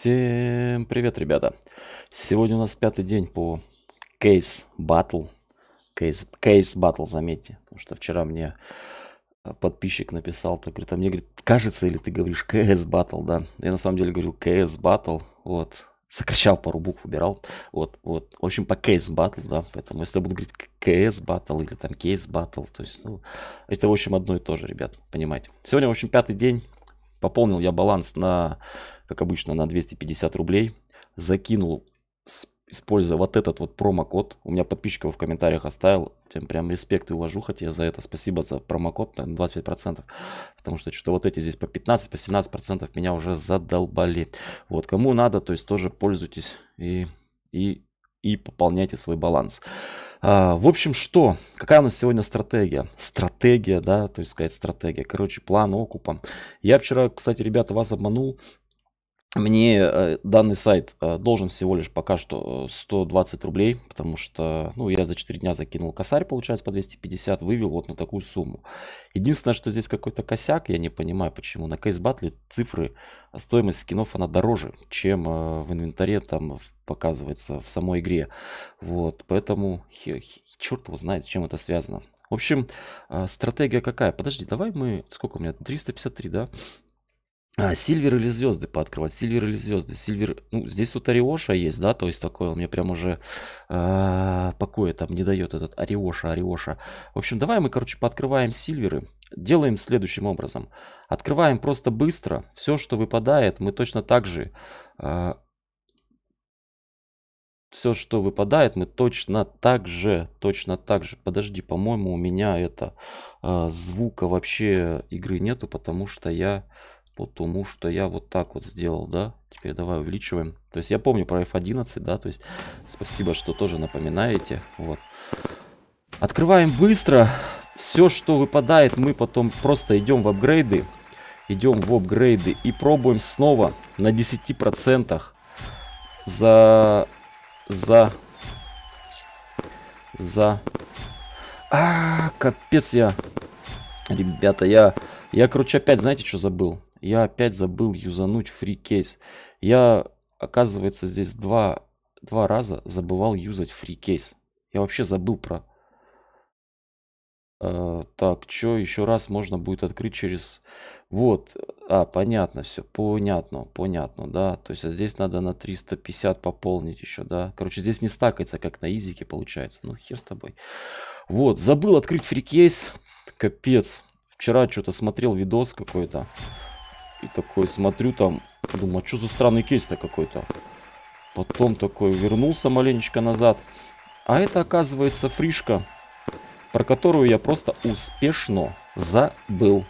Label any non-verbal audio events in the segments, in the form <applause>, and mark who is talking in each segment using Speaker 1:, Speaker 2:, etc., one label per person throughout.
Speaker 1: Всем привет, ребята! Сегодня у нас пятый день по Case Battle. Case, case Battle, заметьте. Потому что вчера мне э, подписчик написал, так говорит, а мне говорит, кажется, или ты говоришь Case Battle, да? Я на самом деле говорил Case Battle, вот. Сокращал пару букв, убирал. Вот, вот. В общем, по Case Battle, да. Поэтому если я буду говорить Case Battle или там Case Battle, то есть, ну, это, в общем, одно и то же, ребят, понимаете. Сегодня, в общем, пятый день. Пополнил я баланс на как обычно, на 250 рублей. Закинул, используя вот этот вот промокод. У меня подписчик в комментариях оставил. Тем прям респект и уважу, хотя за это. Спасибо за промокод на 25%. Потому что что-то вот эти здесь по 15, по 17% меня уже задолбали. Вот, кому надо, то есть тоже пользуйтесь и, и, и пополняйте свой баланс. А, в общем, что? Какая у нас сегодня стратегия? Стратегия, да, то есть сказать стратегия. Короче, план окупа. Я вчера, кстати, ребята, вас обманул мне э, данный сайт э, должен всего лишь пока что 120 э, рублей, потому что ну, я за 4 дня закинул косарь, получается, по 250, вывел вот на такую сумму. Единственное, что здесь какой-то косяк, я не понимаю, почему. На кейс-батле цифры, а, стоимость скинов, она дороже, чем в инвентаре там показывается в самой игре. Вот, поэтому черт его знает, с чем это связано. В общем, стратегия какая? Подожди, давай мы... Сколько у меня? 353, да? А, Сильвер или звезды пооткрывать? Сильвер или звезды? Сильвер, ну, здесь вот Ариоша есть, да, то есть такой, он мне прям уже э, покоя там не дает этот Ариоша, Ариоша. В общем, давай мы, короче, пооткрываем Сильверы. Делаем следующим образом. Открываем просто быстро. Все, что выпадает, мы точно так же... Э, а, все, что выпадает, мы точно так же, точно так же. Подожди, по-моему, у меня это э, звука вообще игры нету, потому что я потому что я вот так вот сделал, да. Теперь давай увеличиваем. То есть я помню про F11, да, то есть спасибо, что тоже напоминаете, вот. Открываем быстро. Все, что выпадает, мы потом просто идем в апгрейды. Идем в апгрейды и пробуем снова на 10% за... За... За... А, капец я... Ребята, я... Я, короче, опять, знаете, что забыл? Я опять забыл юзануть free кейс. Я, оказывается, здесь два, два раза забывал юзать free кейс. Я вообще забыл про... Э, так, что еще раз можно будет открыть через... Вот, а, понятно все, понятно, понятно, да. То есть, а здесь надо на 350 пополнить еще, да. Короче, здесь не стакается, как на изике получается. Ну, хер с тобой. Вот, забыл открыть фрикейс. Капец. Вчера что-то смотрел видос какой-то. И такой смотрю там, думаю, а что за странный кейс-то какой-то? Потом такой вернулся маленечко назад. А это оказывается фришка, про которую я просто успешно забыл.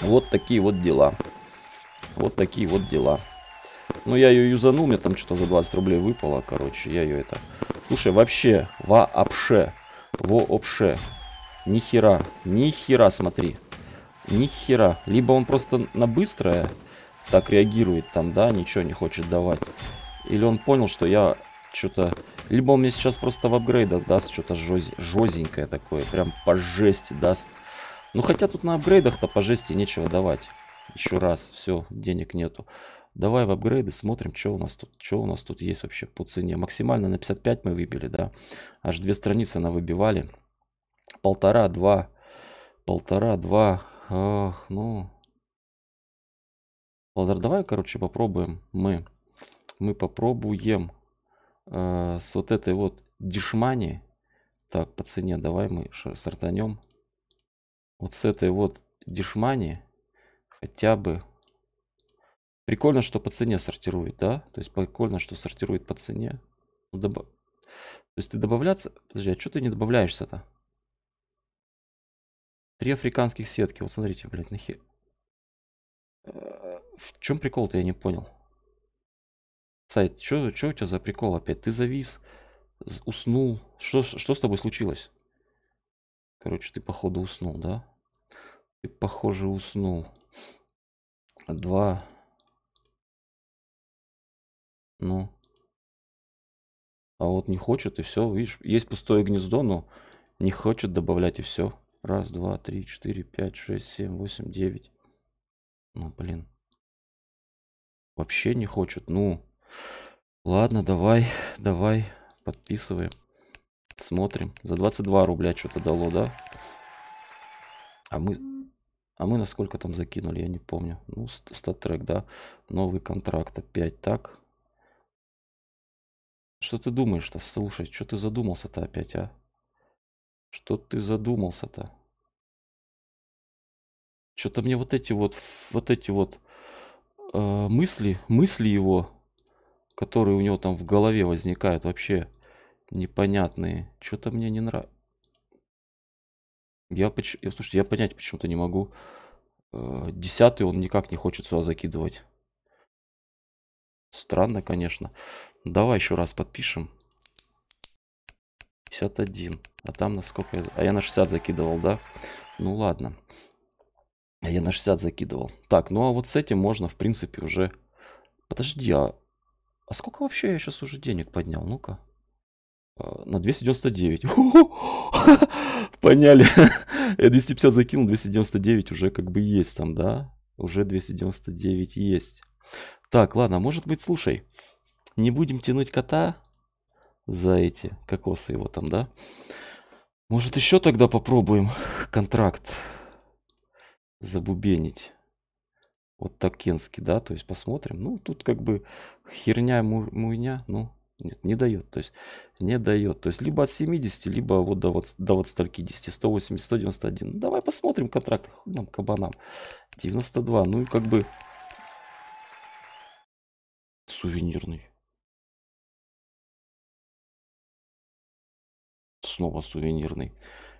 Speaker 1: Вот такие вот дела. Вот такие вот дела. Ну, я ее юзанул, мне там что-то за 20 рублей выпало, короче, я ее это... Слушай, вообще, вообще, вообще, ни хера, ни хера, смотри. Ни хера. Либо он просто на быстрое так реагирует там, да, ничего не хочет давать. Или он понял, что я что-то... Либо он мне сейчас просто в апгрейдах даст что-то жоз... жозенькое такое, прям по жести даст. Ну, хотя тут на апгрейдах-то по жести нечего давать. Еще раз, все, денег нету. Давай в апгрейды смотрим, что у нас тут, что у нас тут есть вообще по цене. Максимально на 55 мы выбили, да. Аж две страницы на выбивали. Полтора, два, полтора, два, Ох, ну. Ладно, давай, короче, попробуем мы. Мы попробуем э, с вот этой вот дешмани. Так, по цене давай мы сортанем. Вот с этой вот дешмани хотя бы. Прикольно, что по цене сортирует, да? То есть прикольно, что сортирует по цене. Ну, доб... То есть ты добавляться... Подожди, а что ты не добавляешься-то? Три африканских сетки. Вот смотрите, блядь, нахер. Э, в чем прикол-то, я не понял. Сайт, что у тебя за прикол опять? Ты завис, уснул. Что, что с тобой случилось? Короче, ты, походу, уснул, да? Ты, похоже, уснул. Два. Ну. А вот не хочет, и все. Видишь, есть пустое гнездо, но не хочет добавлять, и все. Раз, два, три, четыре, пять, шесть, семь, восемь, девять. Ну, блин. Вообще не хочет. Ну, ладно, давай, <laughs> давай, подписываем. Смотрим. За 22 рубля что-то дало, да? А мы... А мы насколько там закинули, я не помню. Ну, статрек, да. Новый контракт опять так. Что ты думаешь-то? Слушай, что ты задумался-то опять, а? Что ты задумался-то? Что-то мне вот эти вот, вот эти вот э, мысли, мысли его, которые у него там в голове возникают, вообще непонятные. Что-то мне не нравится. Я, поч... я, слушайте, я понять почему-то не могу. Э, десятый он никак не хочет сюда закидывать. Странно, конечно. Давай еще раз подпишем. 51. А там насколько я... А я на 60 закидывал, да? Ну ладно. А я на 60 закидывал. Так, ну а вот с этим можно, в принципе, уже... Подожди, а... А сколько вообще я сейчас уже денег поднял? Ну-ка. А, на 299. <laughs> Поняли. <laughs> Я 250 закинул, 299 уже как бы есть там, да? Уже 299 есть. Так, ладно, а может быть, слушай, не будем тянуть кота, за эти кокосы его там, да? Может, еще тогда попробуем контракт забубенить. Вот так кенский, да, то есть посмотрим. Ну, тут как бы херня муйня, ну, нет, не дает, то есть не дает. То есть либо от 70, либо вот до вот, до вот стольки 10, 180, 191. Ну, давай посмотрим контракт, нам кабанам. 92, ну и как бы сувенирный. Снова сувенирный.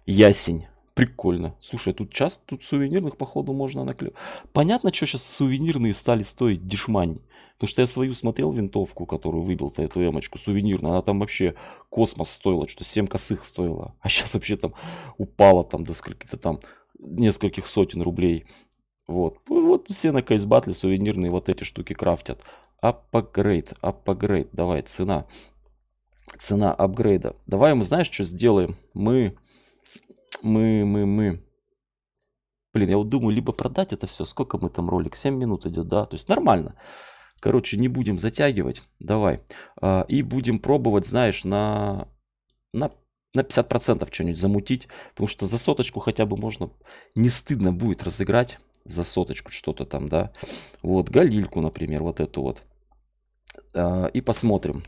Speaker 1: Ясень. Прикольно. Слушай, тут часто тут сувенирных, походу, можно наклеить. Понятно, что сейчас сувенирные стали стоить дешмань. Потому что я свою смотрел винтовку, которую выбил-то, эту эмочку, сувенирную. Она там вообще космос стоила, что 7 косых стоила. А сейчас вообще там упала там до скольки-то там нескольких сотен рублей. Вот. Ну, вот все на кейс батле сувенирные вот эти штуки крафтят. Апгрейд, апгрейд. Давай, цена цена апгрейда. Давай мы, знаешь, что сделаем? Мы, мы, мы, мы. Блин, я вот думаю, либо продать это все. Сколько мы там ролик? 7 минут идет, да? То есть нормально. Короче, не будем затягивать. Давай. А, и будем пробовать, знаешь, на, на, на 50% что-нибудь замутить. Потому что за соточку хотя бы можно... Не стыдно будет разыграть за соточку что-то там, да. Вот, галильку, например, вот эту вот. А, и посмотрим.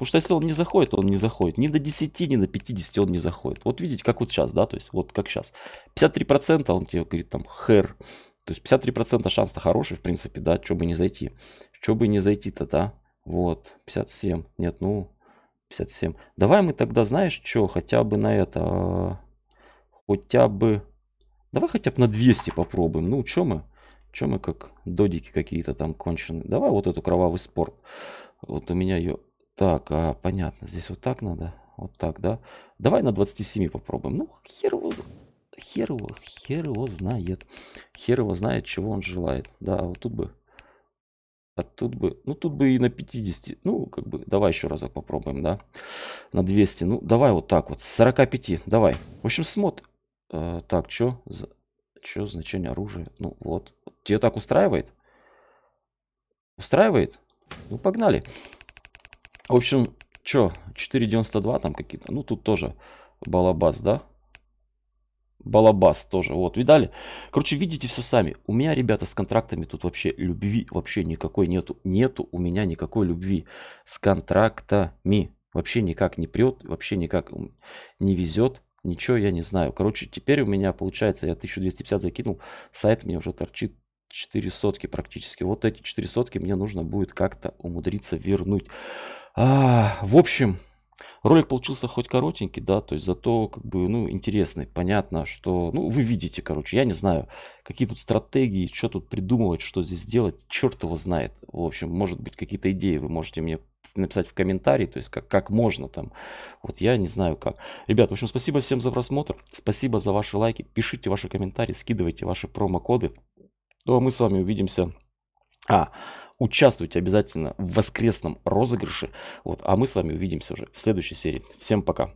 Speaker 1: Потому что если он не заходит, он не заходит. Ни до 10, ни до 50 он не заходит. Вот видите, как вот сейчас, да, то есть вот как сейчас. 53% он тебе говорит там хер, То есть 53% шанс-то хороший, в принципе, да, что бы не зайти. Что бы не зайти-то, да. Вот, 57. Нет, ну, 57. Давай мы тогда, знаешь, что, хотя бы на это, а, хотя бы, давай хотя бы на 200 попробуем. Ну, что мы? Что мы как додики какие-то там конченые? Давай вот эту кровавый спорт. Вот у меня ее так, а, понятно, здесь вот так надо. Вот так, да? Давай на 27 попробуем. Ну, хер его, хер его, хер его знает. Хер его знает, чего он желает. Да, вот тут бы... А тут бы, ну тут бы и на 50, ну как бы, давай еще разок попробуем, да, на 200, ну давай вот так вот, с 45, давай. В общем, смот. э, так, что, что значение оружия, ну вот, тебе так устраивает? Устраивает? Ну погнали. В общем, что, 4.92 там какие-то. Ну, тут тоже балабас, да? Балабас тоже, вот, видали? Короче, видите все сами. У меня, ребята, с контрактами тут вообще любви вообще никакой нету. Нету у меня никакой любви с контрактами. Вообще никак не прет, вообще никак не везет. Ничего я не знаю. Короче, теперь у меня получается, я 1250 закинул, сайт мне уже торчит 4 сотки практически. Вот эти 4 сотки мне нужно будет как-то умудриться вернуть. А, в общем, ролик получился хоть коротенький, да, то есть зато как бы, ну, интересный. Понятно, что, ну, вы видите, короче, я не знаю, какие тут стратегии, что тут придумывать, что здесь делать, черт его знает. В общем, может быть, какие-то идеи вы можете мне написать в комментарии, то есть как, как можно там. Вот я не знаю как. Ребят, в общем, спасибо всем за просмотр, спасибо за ваши лайки, пишите ваши комментарии, скидывайте ваши промокоды. Ну, а мы с вами увидимся а, участвуйте обязательно в воскресном розыгрыше. Вот, а мы с вами увидимся уже в следующей серии. Всем пока.